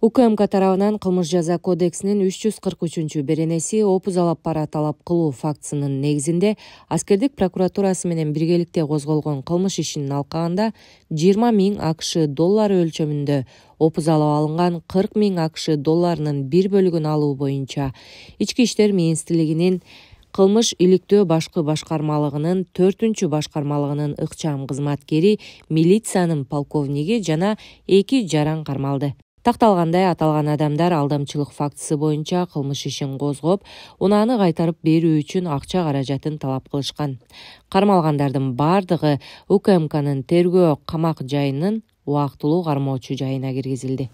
укмк тарабынан кылмыш жаза кодексинин үч жүз кырк үчүнчү беренеси опузалап бара талап кылуу фактысынын негизинде аскердик прокуратурасы менен биргеликте козголгон кылмыш ишинин алкагында жыйырма миң акш доллары өлчөмүндө опузалап алынган кырк миң акш долларынын бир бөлүгүн алуу боюнча ички иштер министрлигинин кылмыш иликтөө башкы башкармалыгынын төртүнчү башкармалыгынын ыкчам кызматкери милициянын полковниги жана эки жаран кармалды такталгандай аталган адамдар алдамчылык фактысы боюнча кылмыш ишин козгоп унааны кайтарып берүү үчүн акча каражатын талап кылышкан кармалгандардын баардыгы укмкнын тергөө камак жайынын убактылуу кармоочу жайына киргизилди